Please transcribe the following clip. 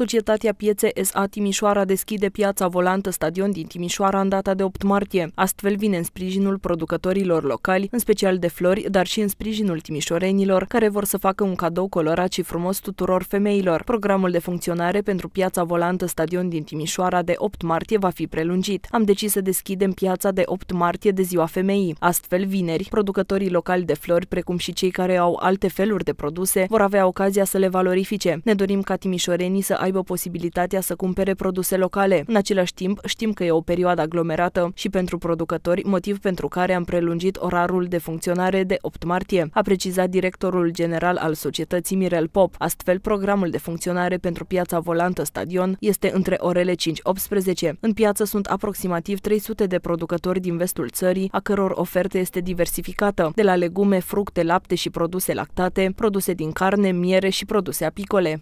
Societatea Piețe SA Timișoara deschide piața volantă stadion din Timișoara în data de 8 martie. Astfel vine în sprijinul producătorilor locali, în special de flori, dar și în sprijinul timișorenilor, care vor să facă un cadou colorat și frumos tuturor femeilor. Programul de funcționare pentru piața volantă stadion din Timișoara de 8 martie va fi prelungit. Am decis să deschidem piața de 8 martie de ziua femeii. Astfel, vineri, producătorii locali de flori, precum și cei care au alte feluri de produse, vor avea ocazia să le valorifice. Ne dorim ca timișorenii să aibă aibă posibilitatea să cumpere produse locale. În același timp, știm că e o perioadă aglomerată și pentru producători, motiv pentru care am prelungit orarul de funcționare de 8 martie, a precizat directorul general al societății Mirel Pop. Astfel, programul de funcționare pentru piața volantă stadion este între orele 5-18. În piață sunt aproximativ 300 de producători din vestul țării, a căror ofertă este diversificată, de la legume, fructe, lapte și produse lactate, produse din carne, miere și produse apicole.